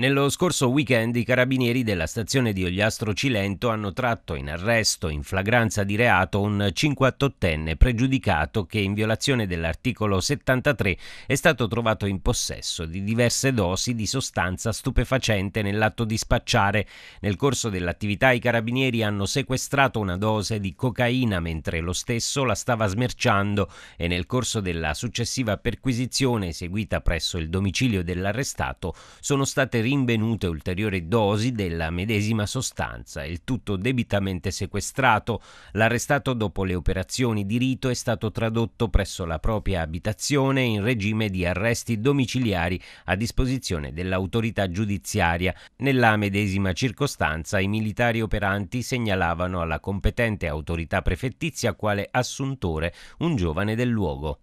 Nello scorso weekend i carabinieri della stazione di Ogliastro Cilento hanno tratto in arresto in flagranza di reato un 58enne pregiudicato che in violazione dell'articolo 73 è stato trovato in possesso di diverse dosi di sostanza stupefacente nell'atto di spacciare. Nel corso dell'attività i carabinieri hanno sequestrato una dose di cocaina mentre lo stesso la stava smerciando e nel corso della successiva perquisizione eseguita presso il domicilio dell'arrestato sono state rinvenute ulteriori dosi della medesima sostanza, il tutto debitamente sequestrato. L'arrestato dopo le operazioni di rito è stato tradotto presso la propria abitazione in regime di arresti domiciliari a disposizione dell'autorità giudiziaria. Nella medesima circostanza i militari operanti segnalavano alla competente autorità prefettizia quale assuntore un giovane del luogo.